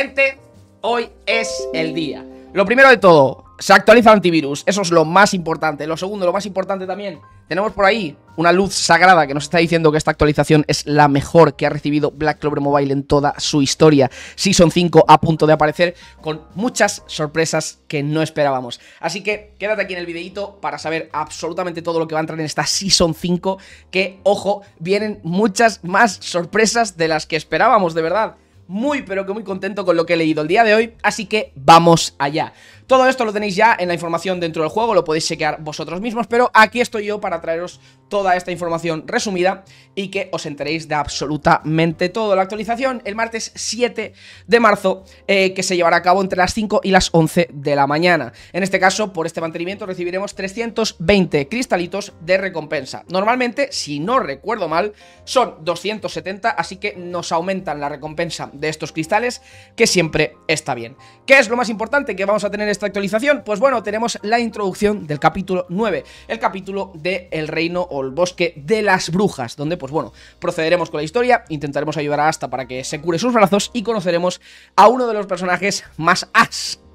Gente, hoy es el día. Lo primero de todo, se actualiza antivirus. Eso es lo más importante. Lo segundo, lo más importante también, tenemos por ahí una luz sagrada que nos está diciendo que esta actualización es la mejor que ha recibido Black Clover Mobile en toda su historia. Season 5 a punto de aparecer con muchas sorpresas que no esperábamos. Así que quédate aquí en el videito para saber absolutamente todo lo que va a entrar en esta Season 5 que, ojo, vienen muchas más sorpresas de las que esperábamos, de verdad muy pero que muy contento con lo que he leído el día de hoy, así que vamos allá. Todo esto lo tenéis ya en la información dentro del juego, lo podéis chequear vosotros mismos, pero aquí estoy yo para traeros toda esta información resumida y que os enteréis de absolutamente todo. La actualización el martes 7 de marzo, eh, que se llevará a cabo entre las 5 y las 11 de la mañana. En este caso, por este mantenimiento recibiremos 320 cristalitos de recompensa. Normalmente, si no recuerdo mal, son 270, así que nos aumentan la recompensa de estos cristales, que siempre está bien. ¿Qué es lo más importante que vamos a tener en esta actualización? Pues bueno, tenemos la introducción del capítulo 9, el capítulo De el reino o el bosque de las brujas, donde pues bueno, procederemos con la historia, intentaremos ayudar a Asta para que se cure sus brazos y conoceremos a uno de los personajes más asquerosos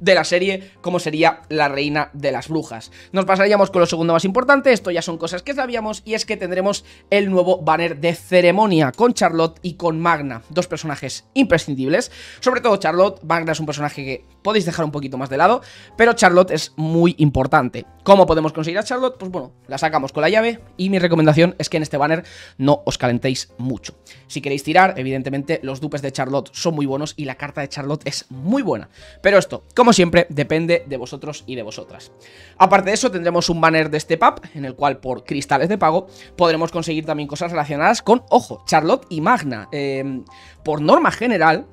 de la serie, como sería la reina de las brujas. Nos pasaríamos con lo segundo más importante, esto ya son cosas que sabíamos, y es que tendremos el nuevo banner de ceremonia con Charlotte y con Magna, dos personajes imprescindibles, sobre todo Charlotte, Magna es un personaje que podéis dejar un poquito más de lado, pero Charlotte es muy importante. ¿Cómo podemos conseguir a Charlotte? Pues bueno, la sacamos con la llave y mi recomendación es que en este banner no os calentéis mucho. Si queréis tirar, evidentemente los dupes de Charlotte son muy buenos y la carta de Charlotte es muy buena. Pero esto, como siempre, depende de vosotros y de vosotras. Aparte de eso, tendremos un banner de este pub, en el cual por cristales de pago podremos conseguir también cosas relacionadas con, ojo, Charlotte y Magna. Em, por norma general,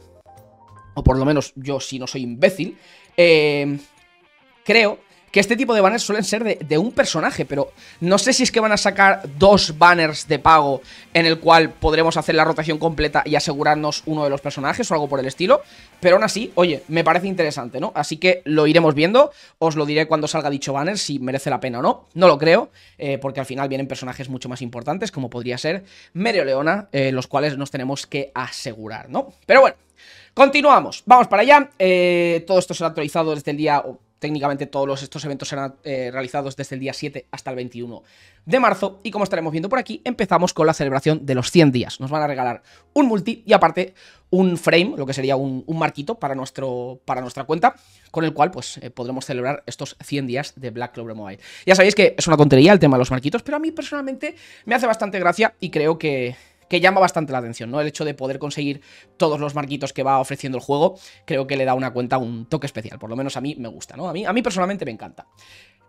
o por lo menos yo si no soy imbécil, eh, creo que este tipo de banners suelen ser de, un personaje, pero no sé si es que van a sacar dos banners de pago en el cual podremos hacer la rotación completa y asegurarnos uno de los personajes o algo por el estilo, pero aún así, oye, me parece interesante, ¿no? Así que lo iremos viendo, os lo diré cuando salga dicho banner, si merece la pena o no, no lo creo, eh, porque al final vienen personajes mucho más importantes, como podría ser Merio Leona, eh, los cuales nos tenemos que asegurar, ¿no? Pero bueno, Continuamos, vamos para allá. Eh, todo esto será actualizado desde el día técnicamente todos estos eventos serán eh, realizados desde el día 7 hasta el 21 de marzo. Y como estaremos viendo por aquí, empezamos con la celebración de los 100 días. Nos van a regalar un multi y aparte un frame, lo que sería un, marquito para, nuestro, para nuestra cuenta, con el cual pues eh, podremos celebrar estos 100 días de Black Clover Mobile. Ya sabéis que es una tontería el tema de los marquitos, pero a mí personalmente me hace bastante gracia y creo que que llama bastante la atención, ¿no? El hecho de poder conseguir todos los marquitos que va ofreciendo el juego, creo que le da una cuenta un toque especial, por lo menos a mí me gusta, ¿no? A mí, a mí personalmente me encanta.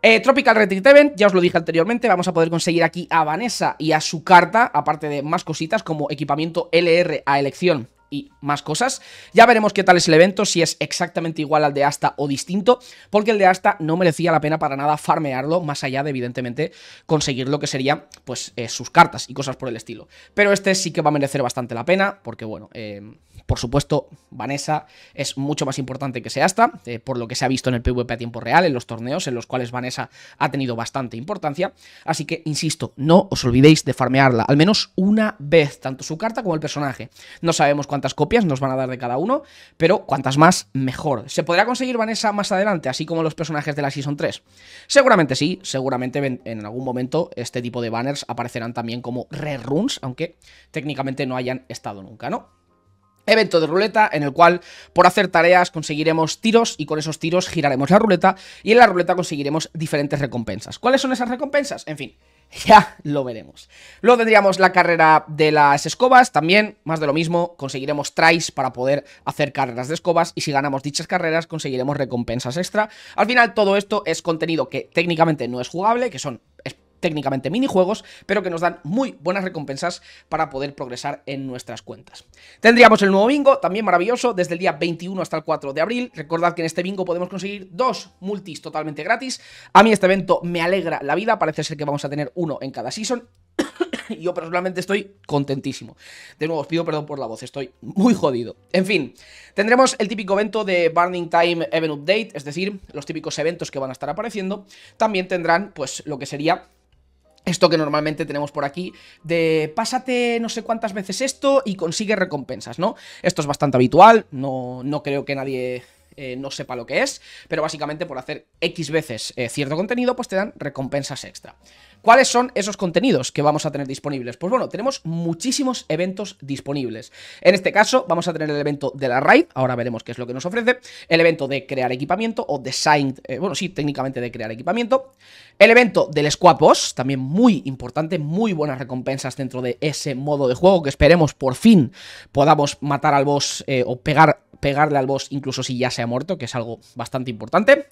Eh, Tropical Retreat Event, ya os lo dije anteriormente, vamos a poder conseguir aquí a Vanessa y a su carta, aparte de más cositas como equipamiento LR a elección y más cosas. Ya veremos qué tal es el evento, si es exactamente igual al de Asta o distinto, porque el de Asta no merecía la pena para nada farmearlo, más allá de evidentemente conseguir lo que sería pues eh, sus cartas y cosas por el estilo. Pero este sí que va a merecer bastante la pena, porque bueno, eh, por supuesto, Vanessa es mucho más importante que sea Asta, eh, por lo que se ha visto en el PvP a tiempo real, en los torneos en los cuales Vanessa ha tenido bastante importancia. Así que, insisto, no os olvidéis de farmearla, al menos una vez, tanto su carta como el personaje. No sabemos cuánto cuántas copias nos van a dar de cada uno, pero cuantas más, mejor. ¿Se podrá conseguir Vanessa más adelante, así como los personajes de la Season 3? Seguramente sí, seguramente en algún momento este tipo de banners aparecerán también como reruns, aunque técnicamente no hayan estado nunca, ¿no? Evento de ruleta en el cual por hacer tareas conseguiremos tiros y con esos tiros giraremos la ruleta y en la ruleta conseguiremos diferentes recompensas. ¿Cuáles son esas recompensas? En fin, Ya lo veremos. Luego tendríamos la carrera de las escobas, también más de lo mismo, conseguiremos tries para poder hacer carreras de escobas y si ganamos dichas carreras conseguiremos recompensas extra. Al final todo esto es contenido que técnicamente no es jugable, que son técnicamente minijuegos, pero que nos dan muy buenas recompensas para poder progresar en nuestras cuentas. Tendríamos el nuevo bingo, también maravilloso, desde el día 21 hasta el 4 de abril. Recordad que en este bingo podemos conseguir dos multis totalmente gratis. A mí este evento me alegra la vida, parece ser que vamos a tener uno en cada season. y yo personalmente estoy contentísimo. De nuevo, os pido perdón por la voz, estoy muy jodido. En fin, tendremos el típico evento de Burning Time Event Update, es decir, los típicos eventos que van a estar apareciendo. También tendrán, pues, lo que sería esto que normalmente tenemos por aquí de pásate no sé cuántas veces esto y consigue recompensas, ¿no? Esto es bastante habitual, no, no creo que nadie eh, no sepa lo que es, pero básicamente por hacer X veces eh, cierto contenido, pues te dan recompensas extra. ¿Cuáles son esos contenidos que vamos a tener disponibles? Pues bueno, tenemos muchísimos eventos disponibles. En este caso, vamos a tener el evento de la raid, ahora veremos qué es lo que nos ofrece, el evento de crear equipamiento o design, eh, bueno, sí, técnicamente de crear equipamiento, el evento del squad boss, también muy importante, muy buenas recompensas dentro de ese modo de juego que esperemos por fin podamos matar al boss o pegar pegarle al boss incluso si ya se ha muerto, que es algo bastante importante.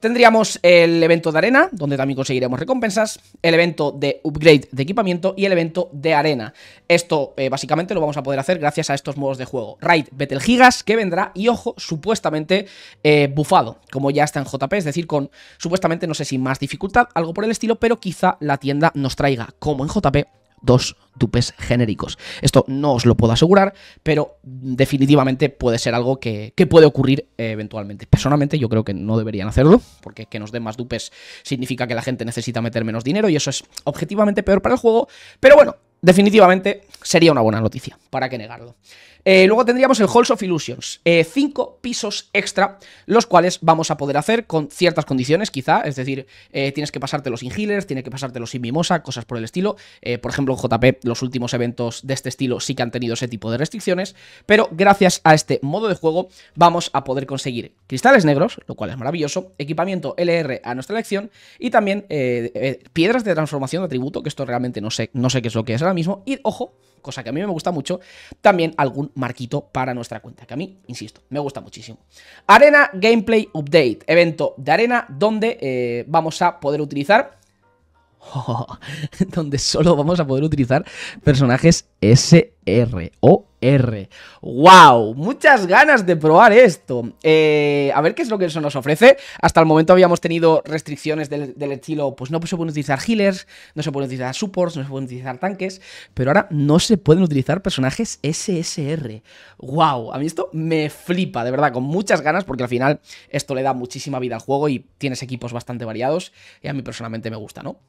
Tendríamos el evento de arena, donde también conseguiremos recompensas, el evento de upgrade de equipamiento y el evento de arena. Esto eh, básicamente lo vamos a poder hacer gracias a estos modos de juego. Raid Battle Gigas, que vendrá, y ojo, supuestamente eh, bufado, como ya está en JP, es decir, con supuestamente, no sé si más dificultad, algo por el estilo, pero quizá la tienda nos traiga, como en JP, dos dupes genéricos. Esto no os lo puedo asegurar, pero definitivamente puede ser algo que, puede ocurrir eventualmente. Personalmente yo creo que no deberían hacerlo, porque que nos den más dupes significa que la gente necesita meter menos dinero y eso es objetivamente peor para el juego, pero bueno, definitivamente sería una buena noticia, para qué negarlo. Eh, luego tendríamos el Halls of Illusions, eh, cinco pisos extra, los cuales vamos a poder hacer con ciertas condiciones, quizá, es decir, eh, tienes que pasarte los sin healers, tienes que pasarte los sin mimosa, cosas por el estilo. por ejemplo, JP los últimos eventos de este estilo sí que han tenido ese tipo de restricciones, pero gracias a este modo de juego vamos a poder conseguir cristales negros, lo cual es maravilloso, equipamiento LR a nuestra elección y también eh, eh, piedras de transformación de atributo, que esto realmente no sé, no sé qué es lo que es ahora mismo, y ojo, cosa que a mí me gusta mucho, también algún marquito para nuestra cuenta, que a mí, insisto, me gusta muchísimo. Arena Gameplay Update, evento de arena donde eh, vamos a poder utilizar donde solo vamos a poder utilizar personajes SR o R. ¡Wow! Muchas ganas de probar esto. Eh, a ver qué es lo que eso nos ofrece. Hasta el momento habíamos tenido restricciones del, estilo, pues no se pueden utilizar healers, no se pueden utilizar supports, no se pueden utilizar tanques, pero ahora no se pueden utilizar personajes SSR. ¡Wow! A mí esto me flipa, de verdad, con muchas ganas, porque al final esto le da muchísima vida al juego y tienes equipos bastante variados y a mí personalmente me gusta, ¿no?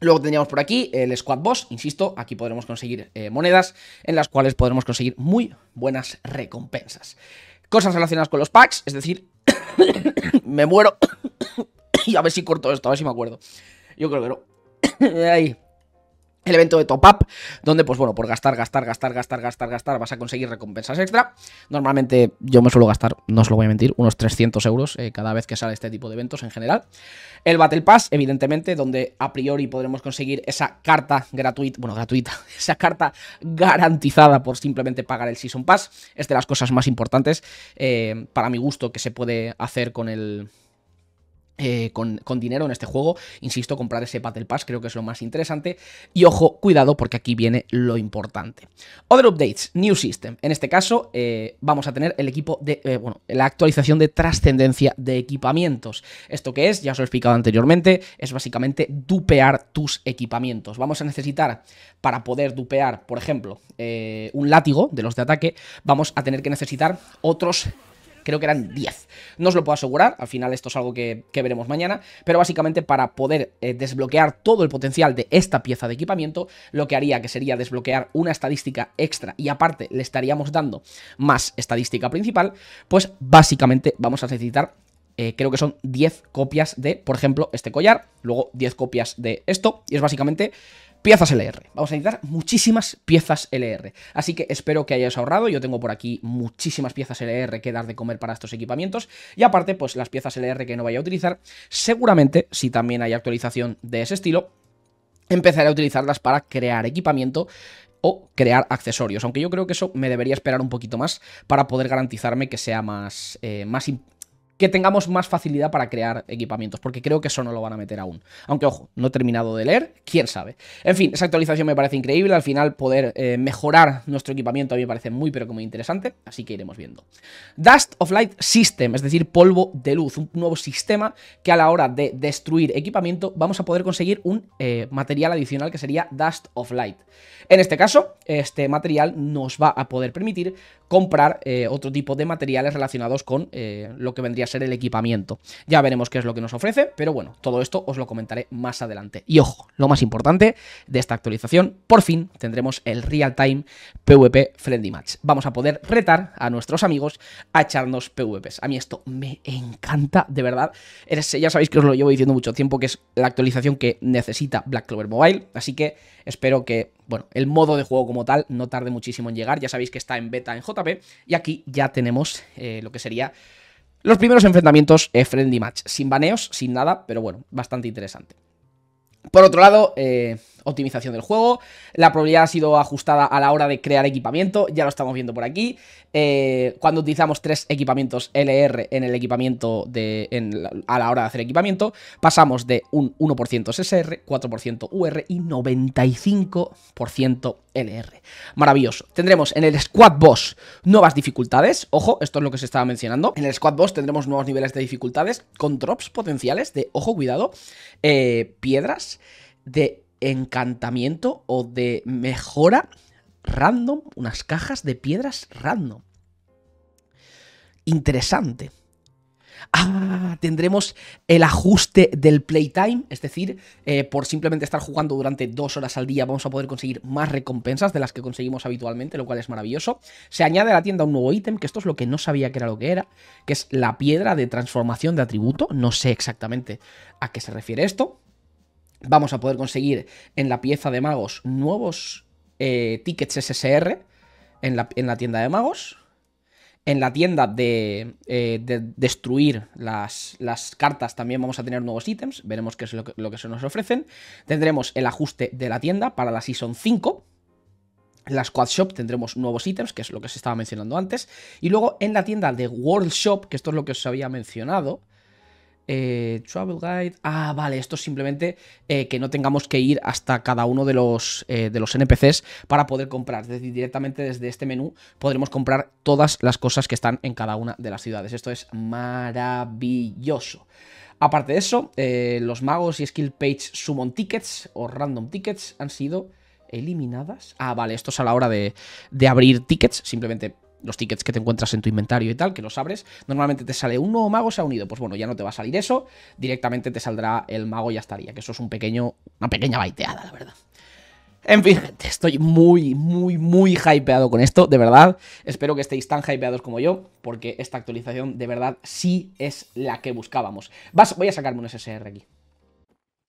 Luego tendríamos por aquí el Squad Boss, insisto, aquí podremos conseguir eh, monedas en las cuales podremos conseguir muy buenas recompensas. Cosas relacionadas con los packs, es decir, me muero y a ver si corto esto, a ver si me acuerdo. Yo creo que no. Ahí el evento de top up, donde pues bueno, por gastar, gastar, gastar, gastar, gastar, gastar, vas a conseguir recompensas extra. Normalmente yo me suelo gastar, no os lo voy a mentir, unos 300 euros eh, cada vez que sale este tipo de eventos en general. El Battle Pass, evidentemente, donde a priori podremos conseguir esa carta gratuita, bueno, gratuita, esa carta garantizada por simplemente pagar el Season Pass. Es de las cosas más importantes eh, para mi gusto que se puede hacer con el eh, con, dinero en este juego. Insisto, comprar ese Battle Pass creo que es lo más interesante. Y ojo, cuidado porque aquí viene lo importante. Other updates, New System. En este caso eh, vamos a tener el equipo de, eh, bueno, la actualización de trascendencia de equipamientos. ¿Esto que es? Ya os lo he explicado anteriormente. Es básicamente dupear tus equipamientos. Vamos a necesitar, para poder dupear, por ejemplo, un látigo de los de ataque, vamos a tener que necesitar otros creo que eran 10. No os lo puedo asegurar, al final esto es algo que, veremos mañana, pero básicamente para poder eh, desbloquear todo el potencial de esta pieza de equipamiento, lo que haría que sería desbloquear una estadística extra y aparte le estaríamos dando más estadística principal, pues básicamente vamos a necesitar eh, creo que son 10 copias de, por ejemplo, este collar, luego 10 copias de esto, y es básicamente piezas LR. Vamos a necesitar muchísimas piezas LR. Así que espero que hayáis ahorrado. Yo tengo por aquí muchísimas piezas LR que dar de comer para estos equipamientos. Y aparte, pues las piezas LR que no vaya a utilizar, seguramente, si también hay actualización de ese estilo, empezaré a utilizarlas para crear equipamiento o crear accesorios, aunque yo creo que eso me debería esperar un poquito más para poder garantizarme que sea más, eh, más, que tengamos más facilidad para crear equipamientos, porque creo que eso no lo van a meter aún. Aunque, ojo, no he terminado de leer, quién sabe. En fin, esa actualización me parece increíble, al final poder eh, mejorar nuestro equipamiento a mí me parece muy, pero que muy interesante, así que iremos viendo. Dust of Light System, es decir, polvo de luz, un nuevo sistema que a la hora de destruir equipamiento vamos a poder conseguir un eh, material adicional que sería Dust of Light. En este caso, este material nos va a poder permitir comprar eh, otro tipo de materiales relacionados con lo que vendría ser el equipamiento. Ya veremos qué es lo que nos ofrece, pero bueno, todo esto os lo comentaré más adelante. Y ojo, lo más importante de esta actualización, por fin tendremos el Real Time PvP Friendly Match. Vamos a poder retar a nuestros amigos a echarnos PvPs. A mí esto me encanta, de verdad. Ya sabéis que os lo llevo diciendo mucho tiempo, que es la actualización que necesita Black Clover Mobile, así que espero que bueno, el modo de juego como tal no tarde muchísimo en llegar. Ya sabéis que está en beta en JP y aquí ya tenemos eh, lo que sería los primeros enfrentamientos eh, friendly match, sin baneos, sin nada, pero bueno, bastante interesante. Por otro lado, eh, optimización del juego. La probabilidad ha sido ajustada a la hora de crear equipamiento, ya lo estamos viendo por aquí. Eh, cuando utilizamos tres equipamientos LR en el equipamiento de, a la hora de hacer equipamiento, pasamos de un 1% SSR, 4% UR y 95% LR. Maravilloso. Tendremos en el Squad Boss nuevas dificultades. Ojo, esto es lo que se estaba mencionando. En el Squad Boss tendremos nuevos niveles de dificultades con drops potenciales de, ojo, cuidado, eh, piedras de encantamiento o de mejora random, unas cajas de piedras random. Interesante. Ah, tendremos el ajuste del playtime, es decir, eh, por simplemente estar jugando durante dos horas al día vamos a poder conseguir más recompensas de las que conseguimos habitualmente, lo cual es maravilloso. Se añade a la tienda un nuevo ítem, que esto es lo que no sabía que era lo que era, que es la piedra de transformación de atributo, no sé exactamente a qué se refiere esto vamos a poder conseguir en la pieza de magos nuevos eh, tickets SSR en la, tienda de magos. En la tienda de, eh, destruir las, cartas también vamos a tener nuevos ítems. Veremos qué es lo que, se nos ofrecen. Tendremos el ajuste de la tienda para la Season 5. En la Squad Shop tendremos nuevos ítems, que es lo que se estaba mencionando antes. Y luego en la tienda de World Shop, que esto es lo que os había mencionado, eh, travel Guide. Ah, vale, esto es simplemente eh, que no tengamos que ir hasta cada uno de los, eh, de los NPCs para poder comprar. Es decir, directamente desde este menú podremos comprar todas las cosas que están en cada una de las ciudades. Esto es maravilloso. Aparte de eso, los magos y skill page summon tickets o random tickets han sido eliminadas. Ah, vale, esto es a la hora de, de abrir tickets. Simplemente los tickets que te encuentras en tu inventario y tal, que los abres, normalmente te sale un nuevo mago se ha unido. Pues bueno, ya no te va a salir eso, directamente te saldrá el mago y ya estaría, que eso es un pequeño, una pequeña baiteada, la verdad. En fin, gente, estoy muy, muy, muy hypeado con esto, de verdad. Espero que estéis tan hypeados como yo, porque esta actualización de verdad sí es la que buscábamos. Vas, voy a sacarme un SSR aquí.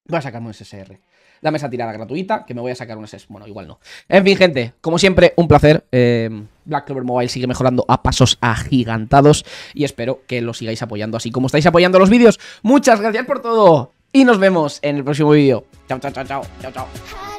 Voy a sacarme un SSR. Dame esa tirada gratuita, que me voy a sacar un SSR. Bueno, igual no. En fin, gente, como siempre, un placer. Eh Black Clover Mobile sigue mejorando a pasos agigantados y espero que lo sigáis apoyando así como estáis apoyando los vídeos. Muchas gracias por todo y nos vemos en el próximo vídeo. Chao, chao, chao, chao, chao, chao.